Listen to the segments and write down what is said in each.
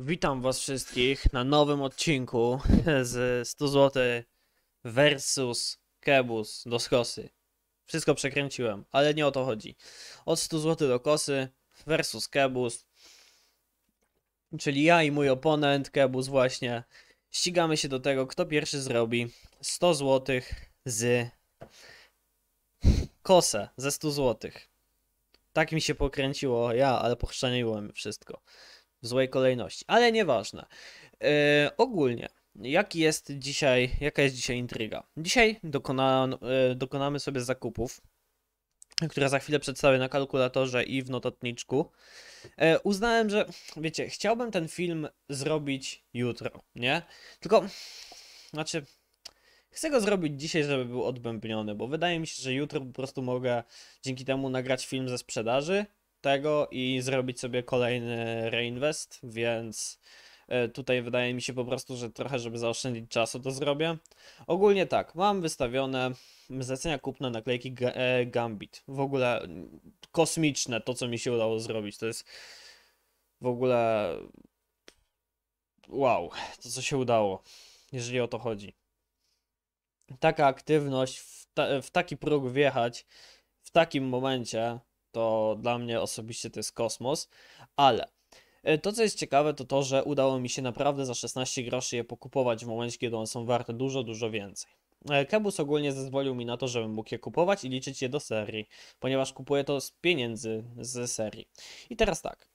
Witam was wszystkich na nowym odcinku z 100 zł versus kebus do skosy. Wszystko przekręciłem, ale nie o to chodzi. Od 100 zł do kosy versus kebus. Czyli ja i mój oponent, kebus właśnie, ścigamy się do tego, kto pierwszy zrobi 100 zł z kosę, ze 100 zł. Tak mi się pokręciło ja, ale pochrzaniłem wszystko w złej kolejności, ale nieważne. Yy, ogólnie, jaki jest dzisiaj, jaka jest dzisiaj intryga? Dzisiaj dokona, no, e, dokonamy sobie zakupów, które za chwilę przedstawię na kalkulatorze i w notatniczku. Yy, uznałem, że, wiecie, chciałbym ten film zrobić jutro, nie? Tylko, znaczy, chcę go zrobić dzisiaj, żeby był odbębniony, bo wydaje mi się, że jutro po prostu mogę dzięki temu nagrać film ze sprzedaży tego i zrobić sobie kolejny reinvest, więc e, tutaj wydaje mi się po prostu, że trochę, żeby zaoszczędzić czasu, to zrobię. Ogólnie tak, mam wystawione zlecenia kupne naklejki e, Gambit. W ogóle mm, kosmiczne to, co mi się udało zrobić. To jest w ogóle wow, to co się udało, jeżeli o to chodzi. Taka aktywność, w, ta, w taki próg wjechać, w takim momencie to dla mnie osobiście to jest kosmos, ale e, to, co jest ciekawe, to to, że udało mi się naprawdę za 16 groszy je pokupować w momencie, kiedy one są warte dużo, dużo więcej. E, Kebus ogólnie zezwolił mi na to, żebym mógł je kupować i liczyć je do serii, ponieważ kupuję to z pieniędzy z serii. I teraz tak.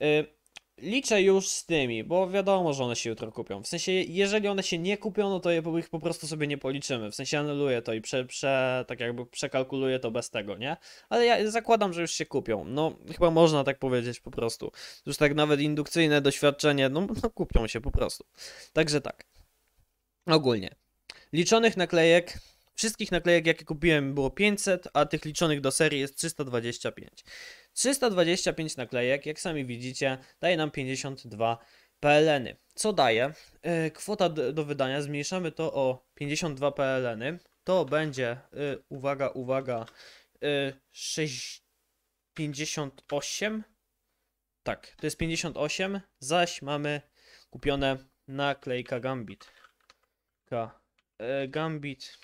E, Liczę już z tymi, bo wiadomo, że one się jutro kupią. W sensie, jeżeli one się nie kupią, no to je ich po prostu sobie nie policzymy. W sensie anuluję to i prze, prze, tak jakby przekalkuluję to bez tego, nie? Ale ja zakładam, że już się kupią. No, chyba można tak powiedzieć po prostu. Już tak nawet indukcyjne doświadczenie, no, no kupią się po prostu. Także tak. Ogólnie. Liczonych naklejek Wszystkich naklejek, jakie kupiłem, było 500, a tych liczonych do serii jest 325. 325 naklejek, jak sami widzicie, daje nam 52 PLN. -y. Co daje? E, kwota do wydania, zmniejszamy to o 52 PLN. -y. To będzie, y, uwaga, uwaga, 658. Y, tak, to jest 58, zaś mamy kupione naklejka Gambit. Ka, e, Gambit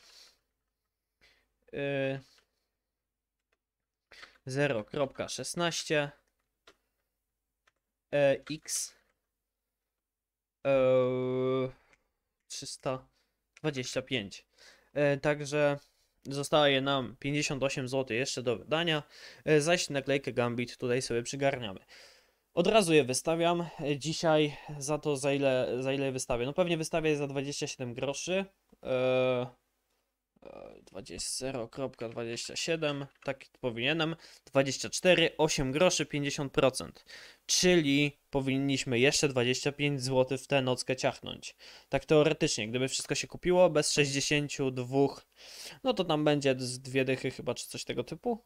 0.16 y, e, x 325. E, yy, e, także zostaje nam 58 zł jeszcze do wydania, zaś naklejkę Gambit tutaj sobie przygarniamy. Od razu je wystawiam. Dzisiaj za to, za ile, za ile wystawię? No pewnie wystawię za 27 groszy. 20.27, tak powinienem, 24, 8 groszy, 50%. Czyli powinniśmy jeszcze 25 zł w tę nockę ciachnąć. Tak teoretycznie, gdyby wszystko się kupiło bez 62, no to tam będzie z dwie dychy chyba, czy coś tego typu.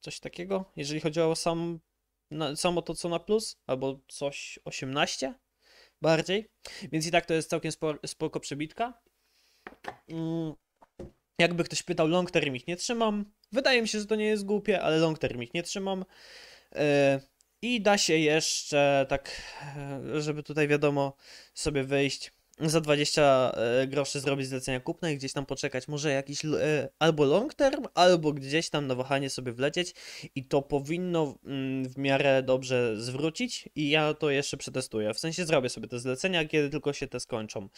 Coś takiego, jeżeli chodzi o sam, na, samo to co na plus, albo coś 18 bardziej. Więc i tak to jest całkiem spoko przebitka. Mm. Jakby ktoś pytał, long term ich nie trzymam. Wydaje mi się, że to nie jest głupie, ale long term ich nie trzymam. E, I da się jeszcze tak, e, żeby tutaj wiadomo sobie wyjść, za 20 e, groszy zrobić zlecenia kupna i gdzieś tam poczekać, może jakiś albo long term, albo gdzieś tam na wahanie sobie wlecieć i to powinno mm, w miarę dobrze zwrócić i ja to jeszcze przetestuję, w sensie zrobię sobie te zlecenia, kiedy tylko się te skończą.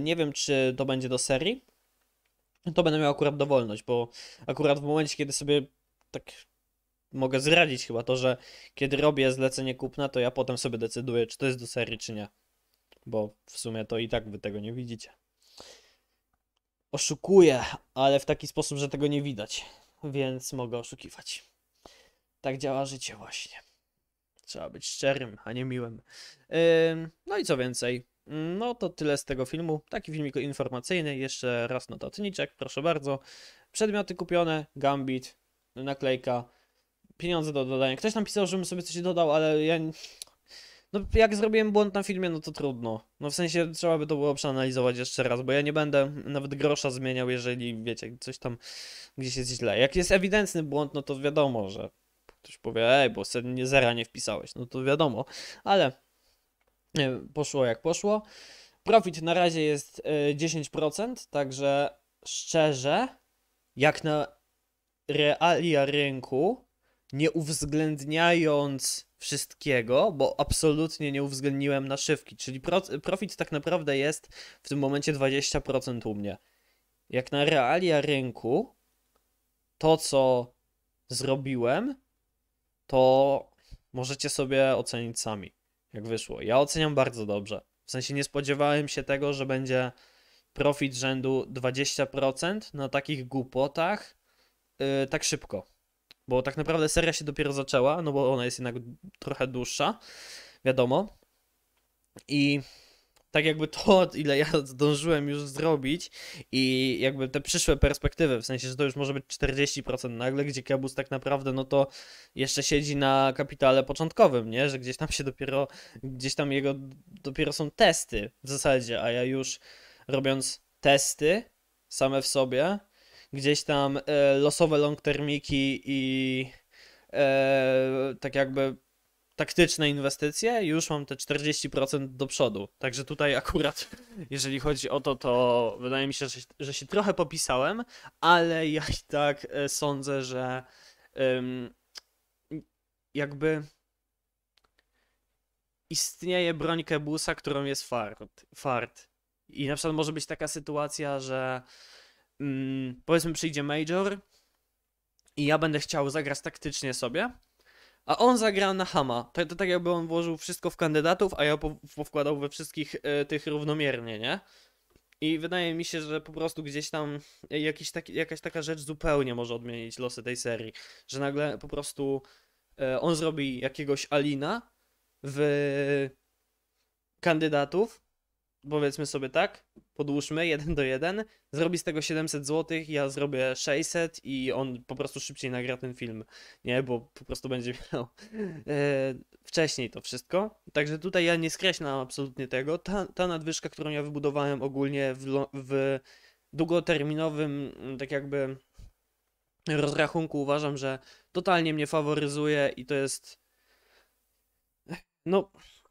Nie wiem, czy to będzie do serii, to będę miał akurat dowolność, bo akurat w momencie, kiedy sobie tak mogę zradzić chyba to, że kiedy robię zlecenie kupna, to ja potem sobie decyduję, czy to jest do serii, czy nie. Bo w sumie to i tak wy tego nie widzicie. Oszukuję, ale w taki sposób, że tego nie widać, więc mogę oszukiwać. Tak działa życie właśnie. Trzeba być szczerym, a nie miłym. Yy, no i co więcej, no to tyle z tego filmu. Taki filmik informacyjny, jeszcze raz notatniczek, proszę bardzo. Przedmioty kupione, Gambit, naklejka, pieniądze do dodania. Ktoś nam pisał, żebym sobie coś dodał, ale ja... No jak zrobiłem błąd na filmie, no to trudno. No w sensie trzeba by to było przeanalizować jeszcze raz, bo ja nie będę nawet grosza zmieniał, jeżeli wiecie, coś tam gdzieś jest źle. Jak jest ewidentny błąd, no to wiadomo, że ktoś powie, ej, bo sobie nie zera nie wpisałeś, no to wiadomo, ale poszło jak poszło. Profit na razie jest 10%, e, także szczerze, jak na realia rynku, nie uwzględniając wszystkiego, bo absolutnie nie uwzględniłem naszywki, czyli profit tak naprawdę jest w tym momencie 20% u mnie. Jak na realia rynku, to co zrobiłem, to możecie sobie ocenić sami jak wyszło. Ja oceniam bardzo dobrze. W sensie nie spodziewałem się tego, że będzie profit rzędu 20% na takich głupotach yy, tak szybko. Bo tak naprawdę seria się dopiero zaczęła, no bo ona jest jednak trochę dłuższa, wiadomo. I tak jakby to, ile ja zdążyłem już zrobić i jakby te przyszłe perspektywy, w sensie, że to już może być 40% nagle, gdzie Kebus tak naprawdę, no to jeszcze siedzi na kapitale początkowym, nie? Że gdzieś tam się dopiero, gdzieś tam jego, dopiero są testy w zasadzie, a ja już robiąc testy same w sobie, gdzieś tam e, losowe long termiki i e, tak jakby taktyczne inwestycje, już mam te 40% do przodu. Także tutaj akurat, jeżeli chodzi o to, to wydaje mi się, że, że się trochę popisałem, ale ja i tak e, sądzę, że um, jakby istnieje broń kebusa, którą jest fart. fart. I na przykład może być taka sytuacja, że um, powiedzmy przyjdzie major i ja będę chciał zagrać taktycznie sobie, a on zagrał na Hama. Tak, to tak jakby on włożył wszystko w kandydatów, a ja powkładał we wszystkich e, tych równomiernie, nie? I wydaje mi się, że po prostu gdzieś tam jakiś taki, jakaś taka rzecz zupełnie może odmienić losy tej serii. Że nagle po prostu e, on zrobi jakiegoś Alina w kandydatów, powiedzmy sobie tak, podłóżmy 1 do 1, zrobi z tego 700 zł, ja zrobię 600 i on po prostu szybciej nagra ten film, nie, bo po prostu będzie miał e, wcześniej to wszystko. Także tutaj ja nie skreślam absolutnie tego. Ta, ta nadwyżka, którą ja wybudowałem ogólnie w, w długoterminowym, mm, tak jakby rozrachunku uważam, że totalnie mnie faworyzuje i to jest no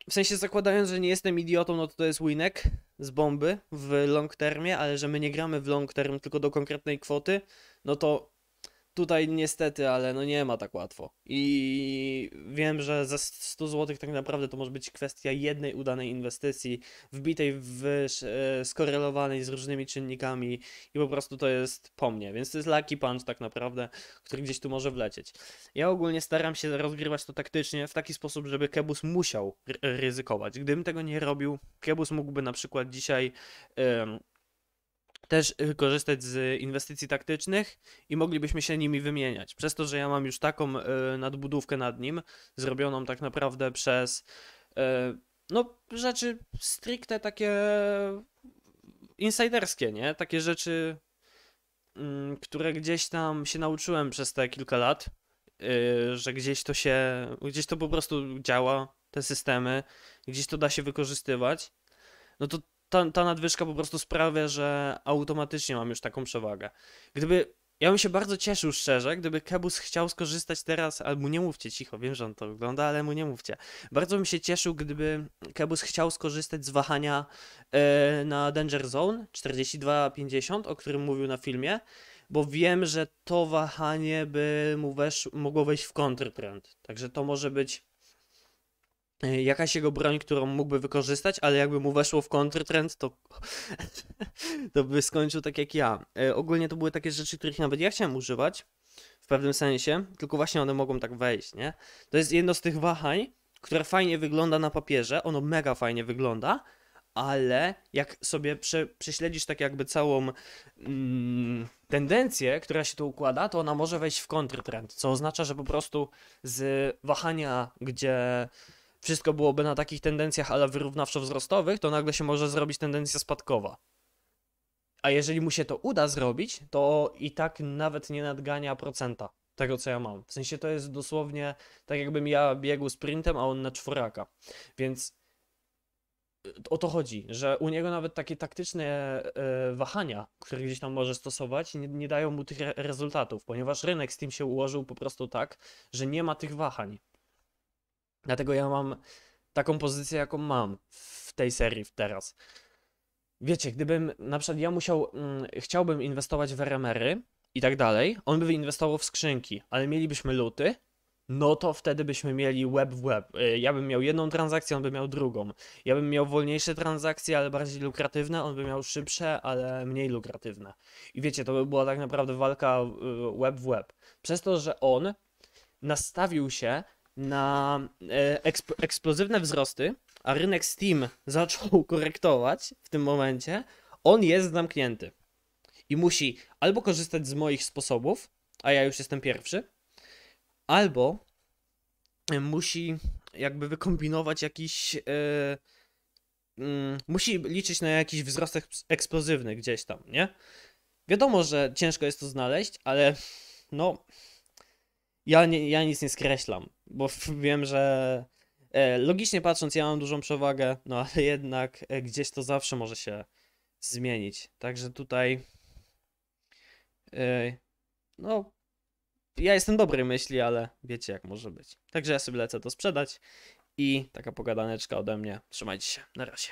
w sensie zakładając, że nie jestem idiotą, no to to jest winek z bomby w long termie, ale że my nie gramy w long term tylko do konkretnej kwoty, no to Tutaj niestety, ale no nie ma tak łatwo. I wiem, że ze 100 zł tak naprawdę to może być kwestia jednej udanej inwestycji, wbitej w e, skorelowanej z różnymi czynnikami i po prostu to jest po mnie. Więc to jest lucky punch tak naprawdę, który gdzieś tu może wlecieć. Ja ogólnie staram się rozgrywać to taktycznie w taki sposób, żeby Kebus musiał ryzykować. Gdybym tego nie robił, Kebus mógłby na przykład dzisiaj... Yy, też y, korzystać z y, inwestycji taktycznych i moglibyśmy się nimi wymieniać. Przez to, że ja mam już taką y, nadbudówkę nad nim, zrobioną tak naprawdę przez no, rzeczy stricte takie mm, insiderskie, nie? Takie rzeczy, mm, które gdzieś tam się nauczyłem przez te kilka lat, że gdzieś to się, gdzieś to po prostu działa, te systemy, gdzieś to da się wykorzystywać. No to ta, ta nadwyżka po prostu sprawia, że automatycznie mam już taką przewagę. Gdyby ja bym się bardzo cieszył szczerze, gdyby Kebus chciał skorzystać teraz, albo nie mówcie cicho, wiem, że on to ogląda, ale mu nie mówcie. Bardzo bym się cieszył, gdyby Kebus chciał skorzystać z wahania yy, na Danger Zone 4250, o którym mówił na filmie, bo wiem, że to wahanie by mu wesz, mogło wejść w kontrtrend. Także to może być E, jakaś jego broń, którą mógłby wykorzystać, ale jakby mu weszło w kontrtrend, to, to by skończył tak jak ja. E, ogólnie to były takie rzeczy, których nawet ja chciałem używać, w pewnym sensie, tylko właśnie one mogą tak wejść, nie? To jest jedno z tych wahań, które fajnie wygląda na papierze, ono mega fajnie wygląda, ale jak sobie prze, prześledzisz tak jakby całą mm, tendencję, która się tu układa, to ona może wejść w kontrtrend, co oznacza, że po prostu z wahania, gdzie wszystko byłoby na takich tendencjach, ale wyrównawczo-wzrostowych, to nagle się może zrobić tendencja spadkowa. A jeżeli mu się to uda zrobić, to i tak nawet nie nadgania procenta tego, co ja mam. W sensie to jest dosłownie tak, jakbym ja biegł sprintem, a on na czworaka. Więc o to chodzi, że u niego nawet takie taktyczne e, wahania, które gdzieś tam może stosować, nie, nie dają mu tych re rezultatów, ponieważ rynek z tym się ułożył po prostu tak, że nie ma tych wahań. Dlatego ja mam taką pozycję, jaką mam w tej serii teraz. Wiecie, gdybym na przykład ja musiał, mm, chciałbym inwestować w RMR-y i tak dalej, on by inwestował w skrzynki, ale mielibyśmy luty, no to wtedy byśmy mieli web w web. Y, ja bym miał jedną transakcję, on by miał drugą. Ja bym miał wolniejsze transakcje, ale bardziej lukratywne, on by miał szybsze, ale mniej lukratywne. I wiecie, to by była tak naprawdę walka y, web w web. Przez to, że on nastawił się na e, eksp eksplozywne wzrosty, a rynek Steam zaczął korektować w tym momencie, on jest zamknięty. I musi albo korzystać z moich sposobów, a ja już jestem pierwszy, albo e, musi jakby wykombinować jakiś. Yy, yy, musi liczyć na jakiś wzrost eksplozywny gdzieś tam, nie? Wiadomo, że ciężko jest to znaleźć, ale no. Ja, nie, ja nic nie skreślam bo wiem, że e, logicznie patrząc ja mam dużą przewagę, no ale jednak e, gdzieś to zawsze może się zmienić. Także tutaj e, no ja jestem dobry myśli, ale wiecie jak może być. Także ja sobie lecę to sprzedać i taka pogadaneczka ode mnie. Trzymajcie się, na razie.